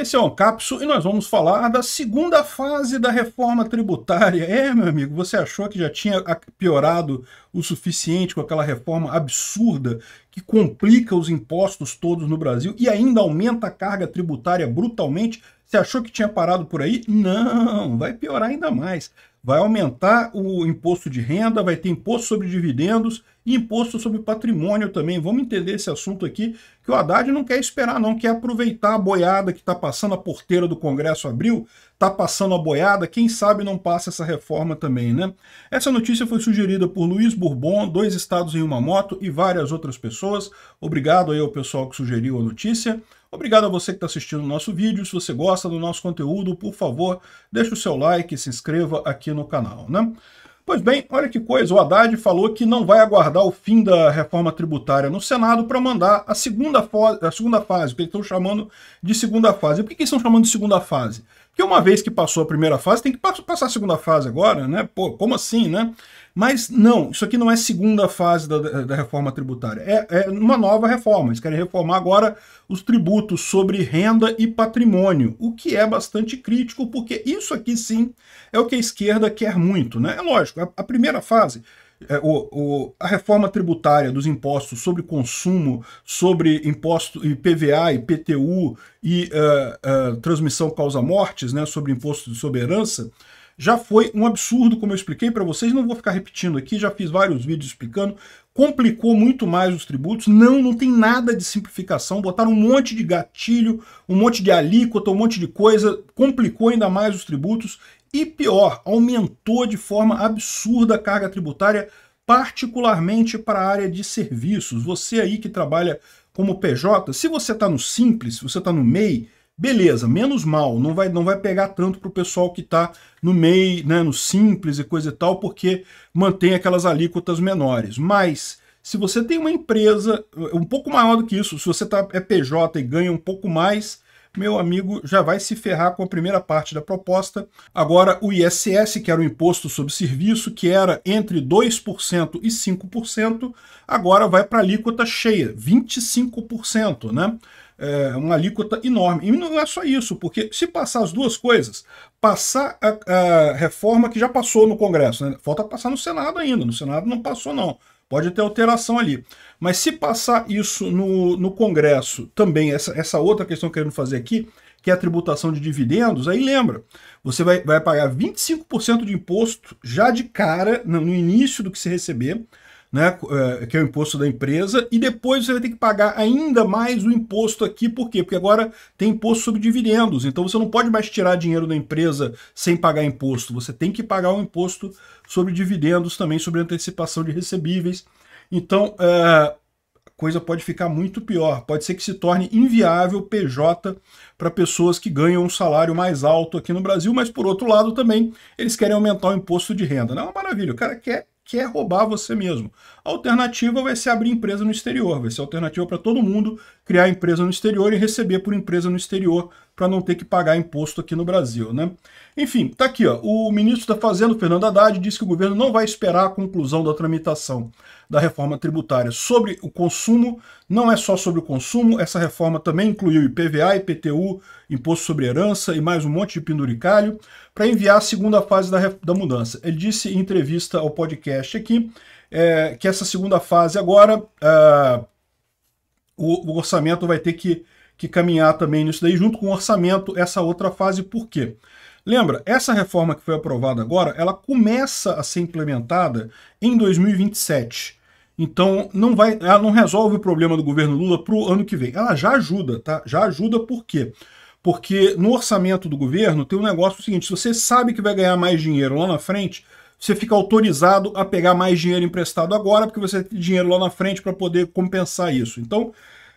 Esse é o Capso e nós vamos falar da segunda fase da reforma tributária. É, meu amigo, você achou que já tinha piorado o suficiente com aquela reforma absurda que complica os impostos todos no Brasil e ainda aumenta a carga tributária brutalmente? Você achou que tinha parado por aí? Não, vai piorar ainda mais. Vai aumentar o imposto de renda, vai ter imposto sobre dividendos e imposto sobre patrimônio também. Vamos entender esse assunto aqui, que o Haddad não quer esperar, não quer aproveitar a boiada que está passando, a porteira do Congresso abriu, está passando a boiada, quem sabe não passa essa reforma também, né? Essa notícia foi sugerida por Luiz Bourbon, dois estados em uma moto e várias outras pessoas. Obrigado aí ao pessoal que sugeriu a notícia. Obrigado a você que está assistindo o nosso vídeo. Se você gosta do nosso conteúdo, por favor, deixe o seu like e se inscreva aqui no canal, né? Pois bem, olha que coisa, o Haddad falou que não vai aguardar o fim da reforma tributária no Senado para mandar a segunda, a segunda fase, o que eles estão chamando de segunda fase. E por que, que eles estão chamando de segunda fase? Porque uma vez que passou a primeira fase, tem que passar a segunda fase agora, né? Pô, como assim, né? Mas não, isso aqui não é segunda fase da, da reforma tributária. É, é, uma nova reforma. Eles querem reformar agora os tributos sobre renda e patrimônio, o que é bastante crítico, porque isso aqui sim é o que a esquerda quer muito. Né? É lógico, a, a primeira fase. É, o, o, a reforma tributária dos impostos sobre consumo, sobre imposto IPVA, PVA e uh, uh, transmissão causa mortes, né, sobre imposto de soberança, já foi um absurdo, como eu expliquei para vocês, não vou ficar repetindo aqui, já fiz vários vídeos explicando, complicou muito mais os tributos, não, não tem nada de simplificação, botaram um monte de gatilho, um monte de alíquota, um monte de coisa, complicou ainda mais os tributos, e pior, aumentou de forma absurda a carga tributária, particularmente para a área de serviços. Você aí que trabalha como PJ, se você está no Simples, se você está no MEI, Beleza, menos mal, não vai, não vai pegar tanto para o pessoal que está no MEI, né, no Simples e coisa e tal, porque mantém aquelas alíquotas menores. Mas se você tem uma empresa eh, um pouco maior do que isso, se você tá, é PJ e ganha um pouco mais, meu amigo já vai se ferrar com a primeira parte da proposta. Agora, o ISS, que era o Imposto sobre Serviço, que era entre 2% e 5%, agora vai para alíquota cheia, 25%, né? é, uma alíquota enorme. E não é só isso, porque se passar as duas coisas, passar a, a reforma que já passou no Congresso, né? falta passar no Senado ainda, no Senado não passou não. Pode ter alteração ali. Mas se passar isso no, no Congresso também, essa, essa outra questão que eu querendo fazer aqui, que é a tributação de dividendos, aí lembra, você vai, vai pagar 25% de imposto já de cara, no início do que se receber, né, é, que é o imposto da empresa, e depois você vai ter que pagar ainda mais o imposto aqui, por quê? Porque agora tem imposto sobre dividendos, então você não pode mais tirar dinheiro da empresa sem pagar imposto, você tem que pagar um imposto sobre dividendos também, sobre antecipação de recebíveis. Então, é, a coisa pode ficar muito pior, pode ser que se torne inviável PJ para pessoas que ganham um salário mais alto aqui no Brasil, mas por outro lado também, eles querem aumentar o imposto de renda. Não é uma maravilha, o cara quer quer é roubar você mesmo alternativa vai ser abrir empresa no exterior, vai ser alternativa para todo mundo criar empresa no exterior e receber por empresa no exterior para não ter que pagar imposto aqui no Brasil, né? Enfim, tá aqui, ó. O ministro da Fazenda, Fernando Haddad, disse que o governo não vai esperar a conclusão da tramitação da reforma tributária sobre o consumo, não é só sobre o consumo, essa reforma também incluiu IPVA, IPTU, imposto sobre herança e mais um monte de penduricalho para enviar a segunda fase da, da mudança. Ele disse em entrevista ao podcast aqui é, que essa segunda fase agora uh, o, o, orçamento vai ter que, que caminhar também nisso daí, junto com o orçamento, essa outra fase, por quê? Lembra, essa reforma que foi aprovada agora, ela começa a ser implementada em 2027. Então, não vai, ela não resolve o problema do governo Lula para o ano que vem. Ela já ajuda, tá? Já ajuda por quê? Porque no orçamento do governo tem um negócio seguinte: se você sabe que vai ganhar mais dinheiro lá na frente, você fica autorizado a pegar mais dinheiro emprestado agora, porque você tem dinheiro lá na frente para poder compensar isso. Então,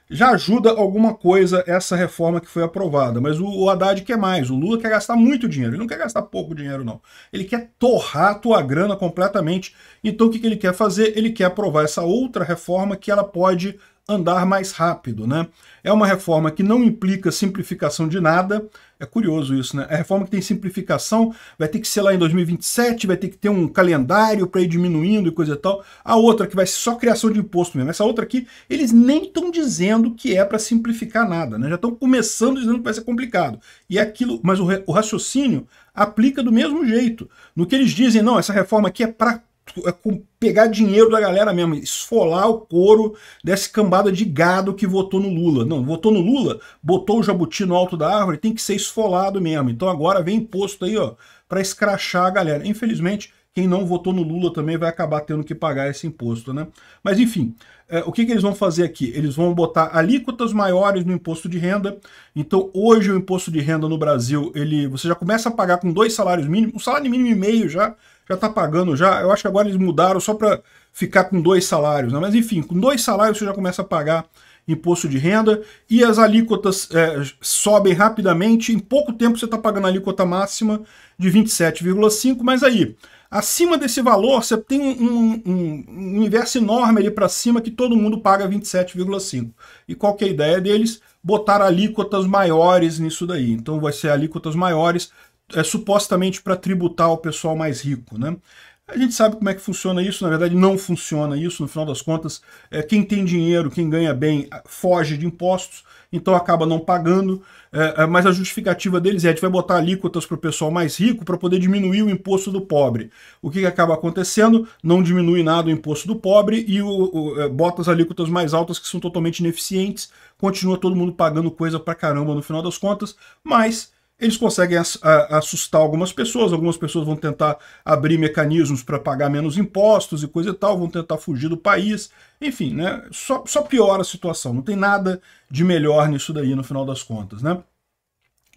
já ajuda alguma coisa essa reforma que foi aprovada. Mas o, Haddad quer mais. O Lula quer gastar muito dinheiro. Ele não quer gastar pouco dinheiro, não. Ele quer torrar a tua grana completamente. Então, o que ele quer fazer? Ele quer aprovar essa outra reforma que ela pode andar mais rápido. Né? É uma reforma que não implica simplificação de nada. É curioso isso, né? É a reforma que tem simplificação vai ter que ser lá em 2027, vai ter que ter um calendário para ir diminuindo e coisa e tal. A outra que vai ser só criação de imposto mesmo. Essa outra aqui, eles nem estão dizendo que é para simplificar nada, né? Já estão começando dizendo que vai ser complicado. E é aquilo, mas o, o raciocínio aplica do mesmo jeito. No que eles dizem, não, essa reforma aqui é para é pegar dinheiro da galera mesmo, esfolar o couro dessa cambada de gado que votou no Lula. Não, votou no Lula, botou o jabuti no alto da árvore, tem que ser esfolado mesmo. Então agora vem imposto aí, ó, para escrachar a galera. Infelizmente, quem não votou no Lula também vai acabar tendo que pagar esse imposto, né? Mas enfim, é, o que, que eles vão fazer aqui? Eles vão botar alíquotas maiores no imposto de renda. Então hoje o imposto de renda no Brasil, ele você já começa a pagar com dois salários mínimos, um salário mínimo e meio já já está pagando já. Eu acho que agora eles mudaram só para ficar com dois salários, né? Mas enfim, com dois salários você já começa a pagar imposto de renda e as alíquotas é, sobem rapidamente. Em pouco tempo você está pagando a alíquota máxima de 27,5, mas aí acima desse valor você tem um, um, um universo enorme ali para cima que todo mundo paga 27,5. E qual que é a ideia deles? Botar alíquotas maiores nisso daí. Então vai ser alíquotas maiores é, supostamente para tributar o pessoal mais rico, né? A gente sabe como é que funciona isso, na verdade não funciona isso, no final das contas, é, quem tem dinheiro, quem ganha bem, foge de impostos, então acaba não pagando, é, é, mas a justificativa deles é a gente vai botar alíquotas para o pessoal mais rico para poder diminuir o imposto do pobre. O que, que, acaba acontecendo? Não diminui nada o imposto do pobre e o, o, é, bota as alíquotas mais altas que são totalmente ineficientes, continua todo mundo pagando coisa para caramba no final das contas, mas eles conseguem assustar algumas pessoas, algumas pessoas vão tentar abrir mecanismos para pagar menos impostos e coisa e tal, vão tentar fugir do país, enfim, né? Só, só piora a situação, não tem nada de melhor nisso daí no final das contas, né?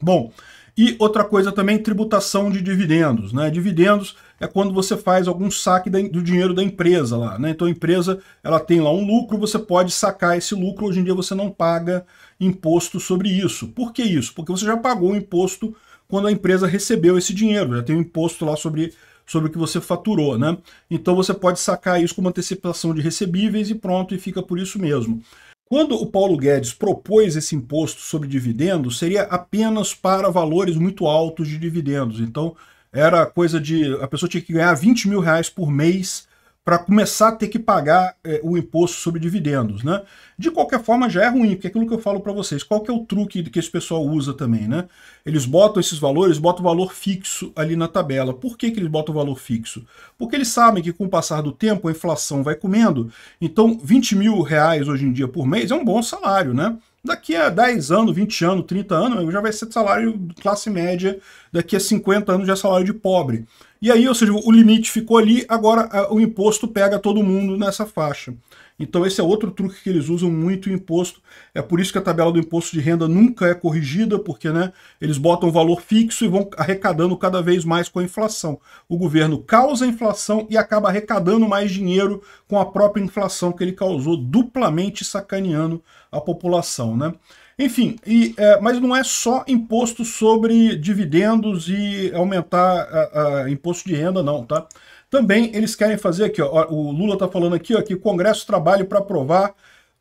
Bom, e outra coisa também, tributação de dividendos, né? Dividendos é quando você faz algum saque do dinheiro da empresa lá, né? Então a empresa ela tem lá um lucro, você pode sacar esse lucro. Hoje em dia você não paga imposto sobre isso. Por que isso? Porque você já pagou o imposto quando a empresa recebeu esse dinheiro, já tem um imposto lá sobre sobre o que você faturou, né? Então você pode sacar isso com uma antecipação de recebíveis e pronto, e fica por isso mesmo. Quando o Paulo Guedes propôs esse imposto sobre dividendos, seria apenas para valores muito altos de dividendos. Então, era coisa de. A pessoa tinha que ganhar 20 mil reais por mês para começar a ter que pagar é, o imposto sobre dividendos, né? De qualquer forma, já é ruim, porque é aquilo que eu falo para vocês, qual que é o truque que esse pessoal usa também, né? Eles botam esses valores, botam o valor fixo ali na tabela. Por que, que eles botam o valor fixo? Porque eles sabem que com o passar do tempo a inflação vai comendo, então 20 mil reais hoje em dia por mês é um bom salário, né? daqui a 10 anos, 20 anos, 30 anos, já vai ser salário de classe média, daqui a 50 anos já é salário de pobre. E aí, ou seja, o limite ficou ali, agora é, o imposto pega todo mundo nessa faixa. Então esse é outro truque que eles usam muito em imposto. É por isso que a tabela do imposto de renda nunca é corrigida, porque né, eles botam um valor fixo e vão arrecadando cada vez mais com a inflação. O governo causa a inflação e acaba arrecadando mais dinheiro com a própria inflação que ele causou, duplamente sacaneando a população. Né? Enfim, e, é, mas não é só imposto sobre dividendos e aumentar a, a imposto de renda, não, tá? Também eles querem fazer aqui, ó, o Lula está falando aqui ó, que o Congresso trabalha para aprovar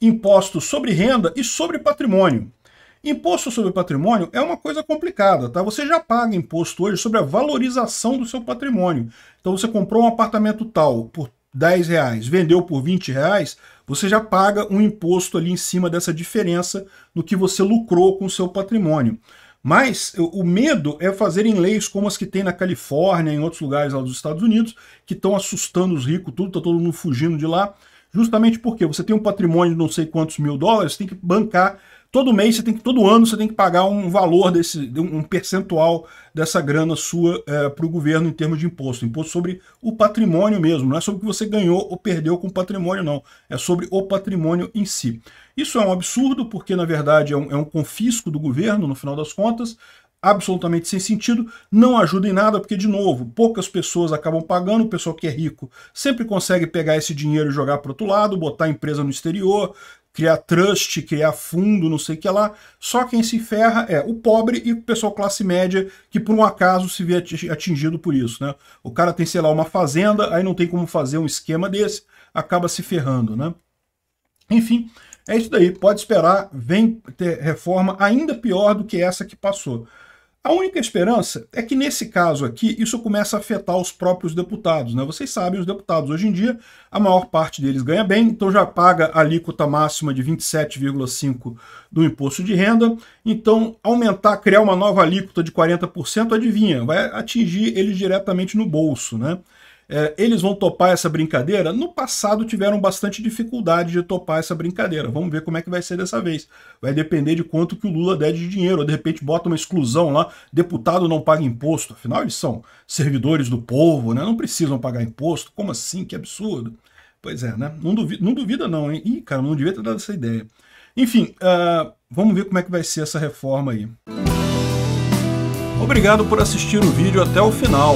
impostos sobre renda e sobre patrimônio. Imposto sobre patrimônio é uma coisa complicada, tá? Você já paga imposto hoje sobre a valorização do seu patrimônio. Então você comprou um apartamento tal por 10 reais, vendeu por 20 reais, você já paga um imposto ali em cima dessa diferença no que você lucrou com o seu patrimônio. Mas o medo é fazerem leis como as que tem na Califórnia, em outros lugares lá dos Estados Unidos, que estão assustando os ricos, tudo, está todo mundo fugindo de lá, justamente porque você tem um patrimônio de não sei quantos mil dólares, tem que bancar todo mês você tem que, todo ano você tem que pagar um valor desse, um percentual dessa grana sua é, para o governo em termos de imposto. Imposto sobre o patrimônio mesmo, não é sobre o que você ganhou ou perdeu com o patrimônio, não. É sobre o patrimônio em si. Isso é um absurdo, porque na verdade é um, é um confisco do governo, no final das contas, absolutamente sem sentido, não ajuda em nada, porque, de novo, poucas pessoas acabam pagando, o pessoal que é rico sempre consegue pegar esse dinheiro e jogar para outro lado, botar a empresa no exterior, criar trust, criar fundo, não sei o que lá. Só quem se ferra é o pobre e o pessoal classe média que por um acaso se vê atingido por isso, né? O cara tem, sei lá, uma fazenda, aí não tem como fazer um esquema desse, acaba se ferrando, né? Enfim, é isso daí, pode esperar, vem ter reforma ainda pior do que essa que passou. A única esperança é que, nesse caso aqui, isso começa a afetar os próprios deputados. Né? Vocês sabem, os deputados hoje em dia, a maior parte deles ganha bem, então já paga a alíquota máxima de 27,5% do imposto de renda. Então, aumentar, criar uma nova alíquota de 40%, adivinha, vai atingir eles diretamente no bolso. Né? é, eles vão topar essa brincadeira? No passado tiveram bastante dificuldade de topar essa brincadeira. Vamos ver como é que vai ser dessa vez. Vai depender de quanto que o Lula der de dinheiro. Ou de repente bota uma exclusão lá, deputado não paga imposto. Afinal, eles são servidores do povo, né? Não precisam pagar imposto. Como assim? Que absurdo. Pois é, né? Não duvida não, duvida não hein? Ih, cara, não devia ter dado essa ideia. Enfim, uh, vamos ver como é que vai ser essa reforma aí. Obrigado por assistir o vídeo até o final.